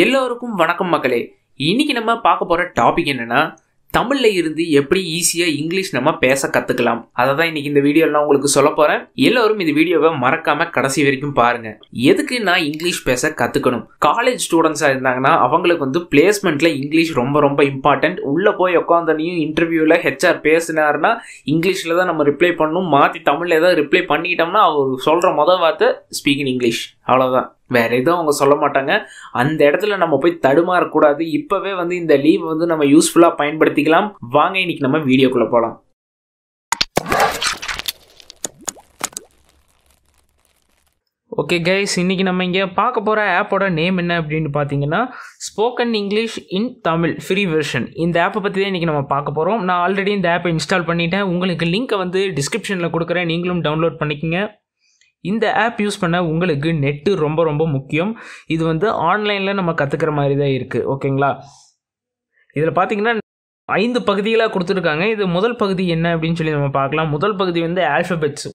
எல்லோருக்கும் வணக்கம் மக்களே இன்றைக்கி நம்ம பார்க்க போகிற டாபிக் என்னென்னா தமிழில் இருந்து எப்படி ஈஸியாக இங்கிலீஷ் நம்ம பேச கற்றுக்கலாம் அதை தான் இன்றைக்கி இந்த வீடியோலாம் உங்களுக்கு சொல்ல போகிறேன் எல்லோரும் இந்த வீடியோவை மறக்காமல் கடைசி வரைக்கும் பாருங்கள் எதுக்கு நான் இங்கிலீஷ் பேச கற்றுக்கணும் காலேஜ் ஸ்டூடெண்ட்ஸாக இருந்தாங்கன்னா அவங்களுக்கு வந்து பிளேஸ்மெண்ட்டில் இங்கிலீஷ் ரொம்ப ரொம்ப இம்பார்ட்டன்ட் உள்ளே போய் உட்காந்தனையும் இன்டர்வியூவில் ஹெச்ஆர் பேசினாருன்னா இங்கிலீஷில் தான் நம்ம ரிப்ளை பண்ணணும் மாற்றி தமிழில் ஏதாவது ரிப்ளை பண்ணிக்கிட்டோம்னா அவர் சொல்கிற மொதல் வார்த்தை ஸ்பீக்கிங் இங்கிலீஷ் அவ்வளோதான் வேற எதுவும் அவங்க சொல்ல மாட்டாங்க அந்த இடத்துல நம்ம போய் தடுமாறக்கூடாது இப்பவே வந்து இந்த லீவ் வந்து நம்ம யூஸ்ஃபுல்லாக பயன்படுத்திக்கலாம் வாங்க இன்னைக்கு நம்ம வீடியோக்குள்ளே போகலாம் ஓகே கைஸ் இன்றைக்கி நம்ம இங்கே பார்க்க போகிற ஆப்போட நேம் என்ன அப்படின்னு பார்த்தீங்கன்னா spoken English in Tamil free version இந்த ஆப்பை பற்றி தான் இன்றைக்கி நம்ம பார்க்க போகிறோம் நான் ஆல்ரெடி இந்த ஆப்பை இன்ஸ்டால் பண்ணிவிட்டேன் உங்களுக்கு லிங்க்கை வந்து டிஸ்கிரிப்ஷனில் கொடுக்குறேன் நீங்களும் டவுன்லோட் பண்ணிக்கோங்க இந்த ஆப் யூஸ் பண்ண உங்களுக்கு நெட்டு ரொம்ப ரொம்ப முக்கியம் இது வந்து ஆன்லைனில் நம்ம கற்றுக்கிற மாதிரி தான் இருக்குது ஓகேங்களா இதில் பார்த்தீங்கன்னா ஐந்து பகுதிகளாக கொடுத்துருக்காங்க இது முதல் பகுதி என்ன அப்படின்னு சொல்லி நம்ம பார்க்கலாம் முதல் பகுதி வந்து ஆல்ஃபபெட்ஸ்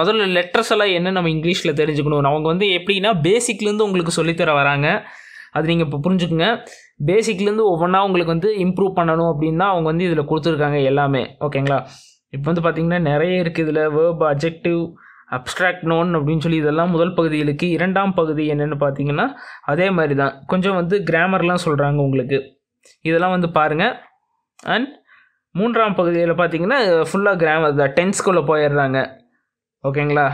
முதல்ல லெட்டர்ஸ் எல்லாம் என்ன நம்ம இங்கிலீஷில் தெரிஞ்சுக்கணும் அவங்க வந்து எப்படின்னா பேசிக்லேருந்து உங்களுக்கு சொல்லித்தர வராங்க அது நீங்கள் இப்போ புரிஞ்சுக்குங்க பேசிக்லேருந்து ஒவ்வொன்றா உங்களுக்கு வந்து இம்ப்ரூவ் பண்ணணும் அப்படின்னா அவங்க வந்து இதில் கொடுத்துருக்காங்க எல்லாமே ஓகேங்களா இப்போ வந்து பார்த்திங்கன்னா நிறைய இருக்குது இதில் வேர்ப் அப்ஜெக்டிவ் அப்ட்ராக்ட் நோன் அப்படின்னு சொல்லி இதெல்லாம் முதல் பகுதிகளுக்கு இரண்டாம் பகுதி என்னென்னு பார்த்தீங்கன்னா அதே மாதிரி தான் கொஞ்சம் வந்து கிராமர்லாம் சொல்கிறாங்க உங்களுக்கு இதெல்லாம் வந்து பாருங்கள் அண்ட் மூன்றாம் பகுதியில் பார்த்தீங்கன்னா ஃபுல்லாக கிராமர் தான் டென்ஸ்குள்ளே போயிடுறாங்க ஓகேங்களா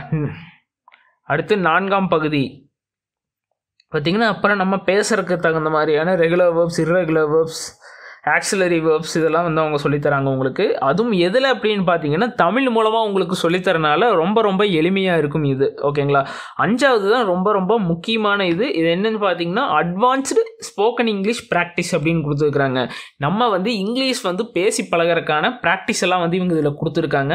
அடுத்து நான்காம் பகுதி பார்த்திங்கன்னா அப்புறம் நம்ம பேசுறதுக்கு தகுந்த மாதிரியான regular verbs irregular verbs auxiliary verbs இதெல்லாம் வந்து அவங்க சொல்லித்தராங்க உங்களுக்கு அதுவும் எதில் அப்படின்னு பார்த்தீங்கன்னா தமிழ் மூலமாக உங்களுக்கு சொல்லித்தரனால ரொம்ப ரொம்ப எளிமையாக இருக்கும் இது ஓகேங்களா அஞ்சாவது தான் ரொம்ப ரொம்ப முக்கியமான இது இது என்னென்னு பார்த்தீங்கன்னா அட்வான்ஸ்டு ஸ்போக்கன் இங்கிலீஷ் ப்ராக்டிஸ் அப்படின்னு கொடுத்துருக்குறாங்க நம்ம வந்து இங்கிலீஷ் வந்து பேசி பழகிறக்கான ப்ராக்டிஸ் எல்லாம் வந்து இவங்க இதில் கொடுத்துருக்காங்க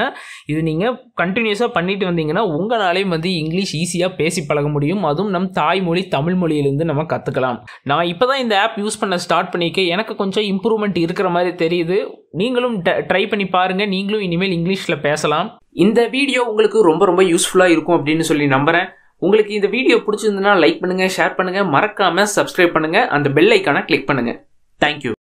இது நீங்கள் கண்டினியூஸாக பண்ணிட்டு வந்தீங்கன்னா உங்களாலேயும் வந்து இங்கிலீஷ் ஈஸியாக பேசி பழக முடியும் அதுவும் நம் தாய்மொழி தமிழ் மொழியிலேருந்து நம்ம கற்றுக்கலாம் நான் இப்போ தான் இந்த ஆப் யூஸ் பண்ண ஸ்டார்ட் பண்ணிக்க எனக்கு கொஞ்சம் இம்ப்ரூவ் இம்ப்ரூவ்மெண்ட் இருக்கிற மாதிரி தெரியுது நீங்களும் ட்ரை பண்ணி பாருங்கள் நீங்களும் இனிமேல் இங்கிலீஷில் பேசலாம் இந்த வீடியோ உங்களுக்கு ரொம்ப ரொம்ப யூஸ்ஃபுல்லாக இருக்கும் அப்படின்னு சொல்லி நம்புகிறேன் உங்களுக்கு இந்த வீடியோ பிடிச்சிருந்ததுன்னா லைக் பண்ணுங்கள் ஷேர் பண்ணுங்கள் மறக்காமல் சப்ஸ்கிரைப் பண்ணுங்கள் அந்த பெல் ஐக்கானை கிளிக் பண்ணுங்கள் தேங்க்யூ